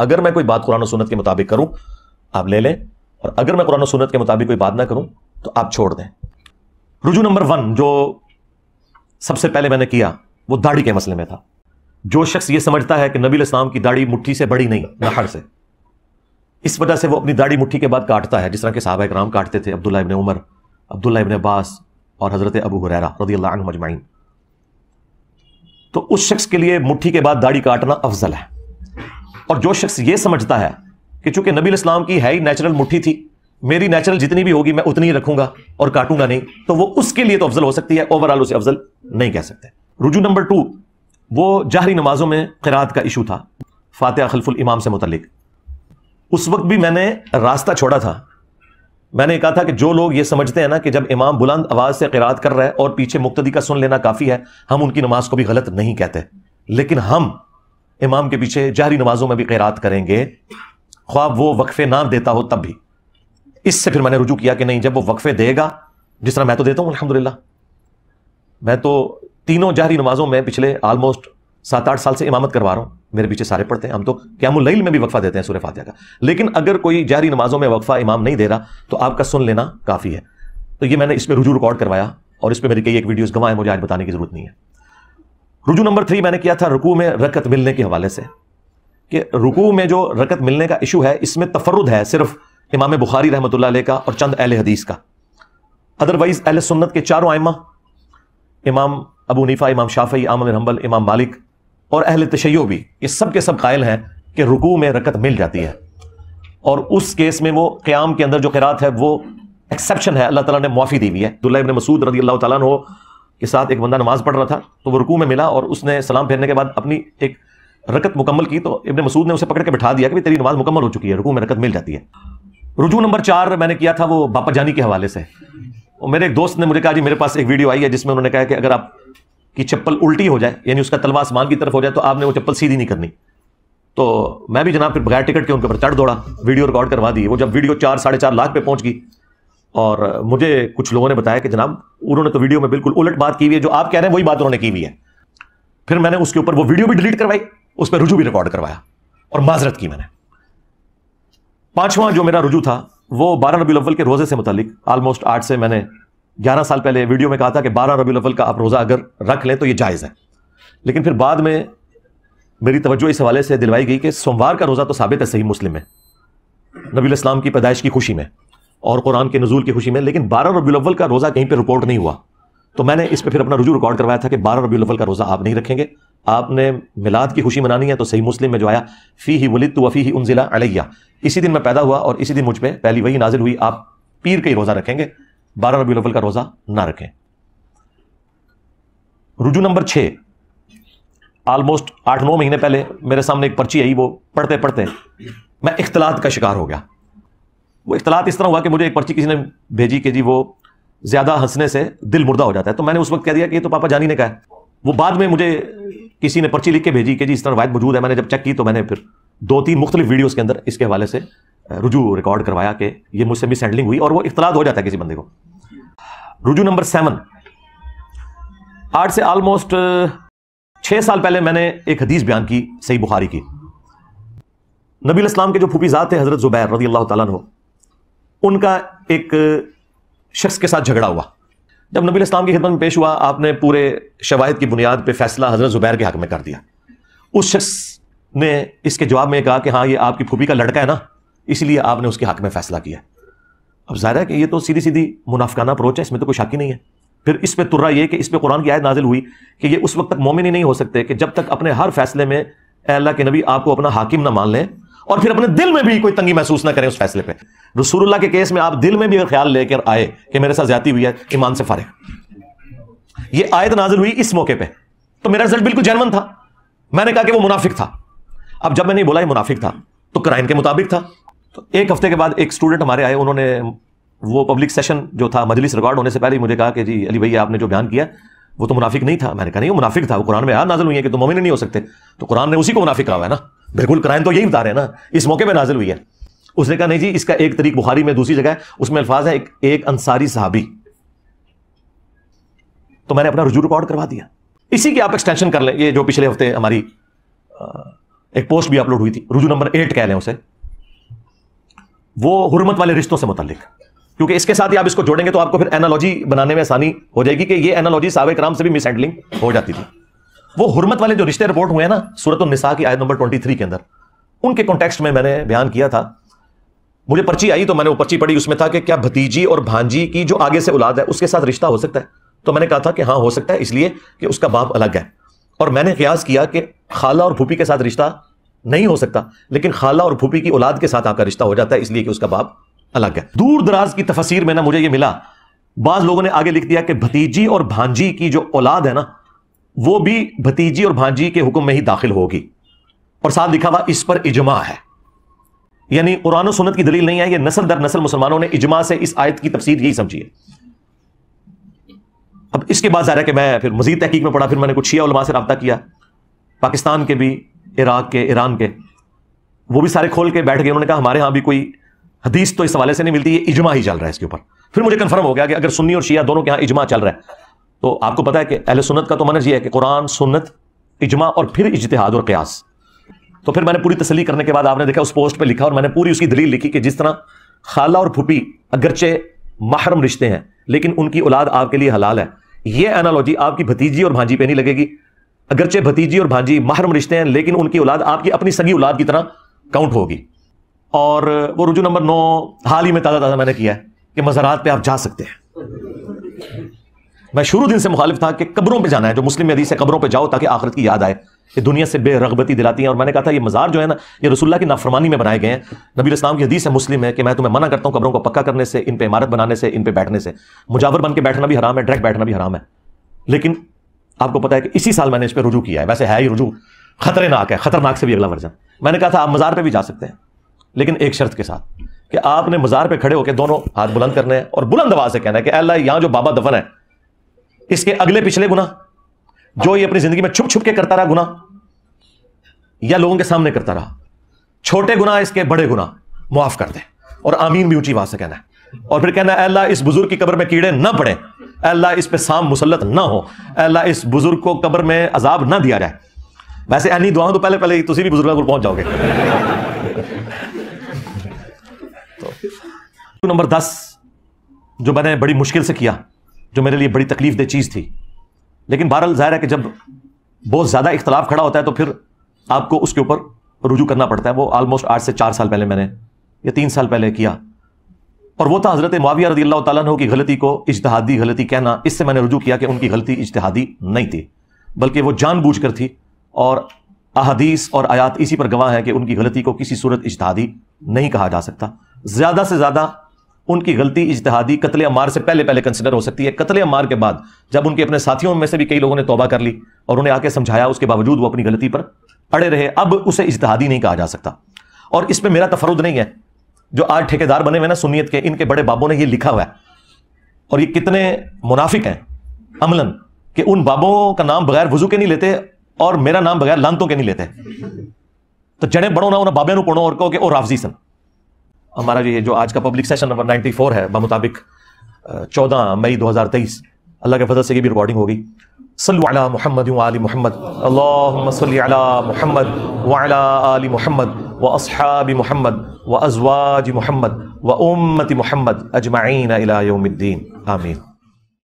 अगर मैं कोई बात कुरान सुनत के मुताबिक करूं आप ले लें और अगर मैं कुरान सुनत के मुताबिक कोई बात ना करूं तो आप छोड़ दें रुजू नंबर वन जो सबसे पहले मैंने किया वो दाढ़ी के मसले में था जो शख्स ये समझता है कि नबी इस्लाम की दाढ़ी मुट्ठी से बड़ी नहीं नहर से इस वजह से वो अपनी दाढ़ी मुट्ठी के बाद काटता है जिस तरह के साहब कराम काटते थे अब्दुल्ला इबन उमर अब्दुल्ला इबन अब्बास और हज़रत अबू हुरैरा रदी मजमाइन तो उस शख्स के लिए मुट्ठी के बाद दाढ़ी काटना अफजल है और जो शख्स ये समझता है कि चूंकि नबी इस्लाम की है ही नेचुरल मुट्ठी थी मेरी नेचुरल जितनी भी होगी मैं उतनी ही रखूंगा और काटूंगा नहीं तो वो उसके लिए तो अफजल हो सकती है ओवरऑल उसे अफजल नहीं कह सकते रुजू नंबर टू वो जाहरी नमाजों में किरात का इशू था फातह खलफुल इमाम से मुतलिक उस वक्त भी मैंने रास्ता छोड़ा था मैंने कहा था कि जो लोग ये समझते हैं ना कि जब इमाम बुलंद आवाज़ से किरात कर रहा है और पीछे मुक्तदी का सुन लेना काफ़ी है हम उनकी नमाज को भी गलत नहीं कहते लेकिन हम इमाम के पीछे जहरी नमाजों में भी खैरात करेंगे ख्वाब वो वक्फे ना देता हो तब भी इससे फिर मैंने रुजू किया कि नहीं जब वो वक्फे देगा जिस तरह मैं तो देता हूँ अलहमदिल्ला मैं तो तीनों जहरी नमाजों में पिछले आलमोस्ट सात आठ साल से इमामत करवा रहा हूँ मेरे पीछे सारे पढ़ते हैं हम तो क्यामुल्लैल में भी वक्फा देते हैं सूर्य फातह का लेकिन अगर कोई जहरी नमाजों में वक्फा इमाम नहीं दे रहा तो आपका सुन लेना काफ़ी है तो ये मैंने इसमें रुजू रिकॉर्ड करवाया और इस पर मेरी कई एक वीडियोज़ गवाएं मुझे आज बताने की जरूरत नहीं है रुजू नंबर थ्री मैंने किया था रुकू में रकत मिलने के हवाले से कि रुकू में जो रकत मिलने का इशू है इसमें तफरुद है सिर्फ इमाम बुखारी रहमत का और चंद अहल हदीस का अदरवाइज अहल सुन्नत के चारों आयमा इमाम अबू नीफा इमाम शाफी आम हम्बल इमाम मालिक और अहल तशैयो भी ये सब के सब कायल हैं कि रुकू में रकत मिल जाती है और उस केस में वो क़्याम के अंदर जो किरात है वो एक्सेप्शन है अल्लाह तला ने मुआफी दी हुई है दुल्ला मसूद रदी अल्लाह तुम के साथ एक बंदा नमाज पढ़ रहा था तो वो रुकू में मिला और उसने सलाम फेरने के बाद अपनी एक रकत मुकम्मल की तो इबन मसूद ने उसे पकड़ के बिठा दिया कि तेरी नमाज मुकम्मल हो चुकी है रुकू में रकत मिल जाती है रुजू नंबर चार मैंने किया था वो बापा जानी के हवाले से और मेरे एक दोस्त ने मुझे कहा जी मेरे पास एक वीडियो आई है जिसमें उन्होंने कहा कि अगर आप की चप्पल उल्टी हो जाए यानी उसका तलवा आसमान की तरफ हो जाए तो आपने वो चप्पल सीधी नहीं करनी तो मैं भी जनाब फिर बगैर टिकट के उनके ऊपर चढ़ दौड़ा वीडियो रिकॉर्ड करवा दी वो जब वीडियो चार साढ़े चार लाख पे पहुंच गई और मुझे कुछ लोगों ने बताया कि जनाब उन्होंने तो वीडियो में बिल्कुल उलट बात की हुई है जो आप कह रहे हैं वही बात उन्होंने की हुई है फिर मैंने उसके ऊपर वो वीडियो भी डिलीट करवाई उस पर रुजू भी रिकॉर्ड करवाया और माजरत की मैंने पांचवा जो मेरा रुजू था वो बारह रबी अव्वल के रोजे से मुतलिक आलमोस्ट आठ से मैंने ग्यारह साल पहले वीडियो में कहा था कि बारह रबी अव्वल का आप रोज़ा अगर रख लें तो ये जायज़ है लेकिन फिर बाद में मेरी तवज्जो इस हवाले से दिलवाई गई कि सोमवार का रोज़ा तो साबित है सही मुस्लिम में नबी इस्लाम की पैदाइश की खुशी में और कुरान के नजूल की खुशी में लेकिन बारह रबी अव्वल का रोज़ा कहीं पर रिपोर्ट नहीं हुआ तो मैंने इस पर फिर अपना रुजू रिकॉर्ड करवाया था कि बारह रबी का रोज़ा आप नहीं रखेंगे आपने मिलाद की खुशी मनानी है तो सही मुस्लिम में जो आया फ़ी ही वलित वफ़ी ही उनजिला अलैया इसी दिन मैं पैदा हुआ और इसी दिन मुझ पर पहली वही नाजिल हुई आप पीर का ही रोज़ा रखेंगे बारह रबी अव्वल का रोज़ा ना रखें रुजू नंबर छः आलमोस्ट आठ नौ महीने पहले मेरे सामने एक पर्ची आई वो पढ़ते पढ़ते मैं इख्तलात का शिकार हो गया वो इख्तलात इस तरह हुआ कि मुझे एक पर्ची किसी ने भेजी कि जी वो ज़्यादा हंसने से दिल मुर्दा हो जाता है तो मैंने उस वक्त कह दिया कि ये तो पापा जानी ने कहा है वो बाद में मुझे किसी ने पर्ची लिख के भेजी कि जी इस तरह वायद मौजूद है मैंने जब चेक की तो मैंने फिर दो तीन मुख्तलिफ वीडियोज़ के अंदर इसके हवाले से रुजू रिकॉर्ड करवाया कि ये मुझसे मिस हैंडलिंग हुई और वो इख्तलात हो जाता है किसी बंदे को रुजू नंबर सेवन आठ से ऑलमोस्ट छः साल पहले मैंने एक हदीस बयान की सही बुखारी की नबी इस्लाम के जो फूफीज़ात थे हज़रत ज़ुबैर रजी अल्लाह तु उनका एक शख्स के साथ झगड़ा हुआ जब नबी इस्लाम की खिदमत में पेश हुआ आपने पूरे शवाहद की बुनियाद पर फैसला हजरत ज़ुबैर के हक में कर दिया उस शख्स ने इसके जवाब में कहा कि हाँ ये आपकी फूफी का लड़का है ना इसलिए आपने उसके हक में फैसला किया अब ज़ाहिर है कि ये तो सीधी सीधी मुनाफकाना अप्रोच है इसमें तो कोई शक ही नहीं है फिर इस पर तुर्रा यह कि इस पर कुरान की आयत नाजिल हुई कि ये उस वक्त तक मोमिन ही नहीं हो सकते कि जब तक अपने हर फैसले में अल्लाह के नबी आपको अपना हाकिम ना मान लें और फिर अपने दिल में भी कोई तंगी महसूस ना करें उस फैसले पे रसूलुल्लाह के केस में आप दिल में भी अगर ख्याल लेकर आए कि मेरे साथ ज्यादा हुई है ईमान से फारे ये आयत नाजिल हुई इस मौके पर तो मेरा रिजल्ट बिल्कुल जैनवन था मैंने कहा कि वो मुनाफिक था अब जब मैंने बोला ये मुनाफिक था तो क्राइम के मुताबिक था तो एक हफ्ते के बाद एक स्टूडेंट हमारे आए उन्होंने वो पब्लिक सेशन जो था मजलिस रिकॉर्ड होने से पहले मुझे कहा कि जी अली भैया आपने जो बयान किया वो तो मुनाफिक नहीं था मैंने कहा नहीं वो मुनाफिक था वो कुरान में याद नाजल हुई है कि तुम मोमिन नहीं हो सकते तो कुरान ने उसी को मुनाफिक कहा है ना बिल्कुल क्राइम तो यही बता रहे हैं ना इस मौके पर नाजिल हुई है उसने कहा नहीं जी इसका एक तरीक बुखारी में दूसरी जगह है उसमें अल्फाज है एक, एक अंसारी साहबी तो मैंने अपना रुजू रिकॉर्ड करवा दिया इसी की आप एक्सटेंशन कर लें ये जो पिछले हफ्ते हमारी एक पोस्ट भी अपलोड हुई थी रुजू नंबर एट कह लें उसे वो हरमत वाले रिश्तों से मुतल क्योंकि इसके साथ ही आप इसको जोड़ेंगे तो आपको फिर एनालॉजी बनाने में आसानी हो जाएगी कि ये एनालॉजी सावे कराम से भी मिस हो जाती थी वो हुरमत वाले जो रिश्ते रिपोर्ट हुए ना सूरत निसा की आयत नंबर ट्वेंटी थ्री के अंदर उनके कॉन्टेक्स्ट में मैंने बयान किया था मुझे पर्ची आई तो मैंने वो पर्ची पढ़ी उसमें था कि क्या भतीजी और भांजी की जो आगे से औलाद है उसके साथ रिश्ता हो सकता है तो मैंने कहा था कि हाँ हो सकता है इसलिए कि उसका बाप अलग है और मैंने कयास किया कि खाला और फूफी के साथ रिश्ता नहीं हो सकता लेकिन खाला और फूफी की औलाद के साथ आकर रिश्ता हो जाता है इसलिए कि उसका बाप अलग है दूर दराज की तफसीर में ना मुझे ये मिला बाज लोगों ने आगे लिख दिया कि भतीजी और भांजी की जो औलाद है ना वो भी भतीजी और भांजी के हुक्म में ही दाखिल होगी और साथ लिखा हुआ इस पर इजमा है यानी कुरान सुनत की दलील नहीं है ये नस्ल दर नस्ल मुसलमानों ने इजमा से इस आयत की तफसीर यही समझी है अब इसके बाद ज़ाहिर है कि मैं फिर मजीद तहकीक में पढ़ा फिर मैंने कुछ शिया उलमा से रबता किया पाकिस्तान के भी इराक के ईरान के वो भी सारे खोल के बैठ गए उन्होंने कहा हमारे यहां भी कोई हदीस तो इस हवाले से नहीं मिलती ये इजमा ही चल रहा है इसके ऊपर फिर मुझे कंफर्म हो गया कि अगर सुन्नी और शिया दोनों के यहां इजमा चल रहा है तो आपको पता है कि अहल सुन्नत का तो मनज ये है कि कुरान सुन्नत इजमा और फिर इजतहाद और क्यास तो फिर मैंने पूरी तसली करने के बाद आपने देखा उस पोस्ट पर लिखा और मैंने पूरी उसकी दलील लिखी कि जिस तरह खाला और फूपी अगरचे महरम रिश्ते हैं लेकिन उनकी औलाद आपके लिए हलाल है यह एनालॉजी आपकी भतीजी और भांजी पे नहीं लगेगी अगरचे भतीजी और भांजी महरम रिश्ते हैं लेकिन उनकी औलाद आपकी अपनी सगी औलाद की तरह काउंट होगी और वो रुजू नंबर नौ हाल ही में ताज़ा ताज़ा मैंने किया है कि मज़ारात पे आप जा सकते हैं मैं शुरू दिन से मुखालिफ था कि कब्रों पे जाना है जो मुस्लिम अदी से कब्रों पे जाओ ताकि आखिरत की याद आए ये दुनिया से बेरगबती दिलाती है और मैंने कहा था ये मज़ार जो है ना ये रसुल्ला की नाफरमानी में बनाए गए हैं नबी इस्लाम की हदीस है मुस्लिम है कि मैं तुम्हें मना करता हूँ कब्रों को पक्का करने से इन पर इमारत बनाने से इन पर बैठने से मुजावर बन के बैठना भी हराम है डायरेक्ट बैठना भी हराम है लेकिन आपको पता है कि इसी साल मैंने इस पर रुजू किया है वैसे है ही रुजू खतरनाक है खतरनाक से भी अगला वर्जन मैंने कहा था आप मज़ार पर भी जा सकते हैं लेकिन एक शर्त के साथ कि आपने मज़ार पर खड़े होकर दोनों हाथ बुलंद करने हैं और बुलंद आवाज़ से कहना है कि अल्लाह यहाँ जो बाबा दफन है इसके अगले पिछले गुना जो ये अपनी जिंदगी में छुप छुप के करता रहा गुना या लोगों के सामने करता रहा छोटे गुना इसके बड़े गुना मुआफ कर दे और आमीन भी ऊंची वहां से कहना है और फिर कहना है अल्लाह इस बुजुर्ग की कब्र में कीड़े ना पड़े अल्लाह इस पे साम मुसलत ना हो अल्लाह इस बुजुर्ग को कब्र में अजाब ना दिया जाए वैसे ऐनी दुआ तो पहले पहले तुम भी बुजुर्गों को पहुंच जाओगे तो नंबर दस जो मैंने बड़ी मुश्किल से किया जो मेरे लिए बड़ी तकलीफ दह चीज़ थी लेकिन बहरहाल ज़ाहिर है कि जब बहुत ज़्यादा इख्तलाफ खड़ा होता है तो फिर आपको उसके ऊपर रुजू करना पड़ता है वो आलमोस्ट आठ से चार साल पहले मैंने या तीन साल पहले किया और वो था हज़रत माविया रदी अल्लाह तु की गलती को इजतहादी गलती कहना इससे मैंने रुजू किया कि उनकी गलती इजतहादी नहीं थी बल्कि वो जानबूझ कर थी और अहदीस और आयात इसी पर गवाह है कि उनकी गलती को किसी सूरत इजतहादी नहीं कहा जा सकता ज़्यादा से ज़्यादा उनकी गलती इजतहादी कतले अमार से पहले पहले कंसिडर हो सकती है कतले अमार के बाद जब उनके अपने साथियों में से भी कई लोगों ने तोबा कर ली और उन्हें आके समझाया उसके बावजूद वो अपनी गलती पर अड़े रहे अब उसे इजतहादी नहीं कहा जा सकता और इसमें मेरा तफरुद नहीं है जो आज ठेकेदार बने हुए ना सुनीत के इनके बड़े बाबों ने यह लिखा हुआ है और ये कितने मुनाफिक हैं अमलन कि उन बाबों का नाम बगैर वजू के नहीं लेते और मेरा नाम बगैर लानतों के नहीं लेते तो जड़े बड़ो ना उन्हें बाबे को पढ़ो और कहो कि वो राफजी सन हमारा ये जो आज का पब्लिक सेशन नंबर 94 है बमुताबिक 14 मई 2023 अल्लाह के फजल से ये भी रिकॉर्डिंग होगी सल्लु अला मुहम्मद आली मोहम्मद अल्लाहुम्मा सल्लि अला व अला आली मोहम्मद व अस्हाबी मोहम्मद व अजवाज मोहम्मद व उम्मती मुहम्मद अजमाइन अला यौमिद्दीन आमीन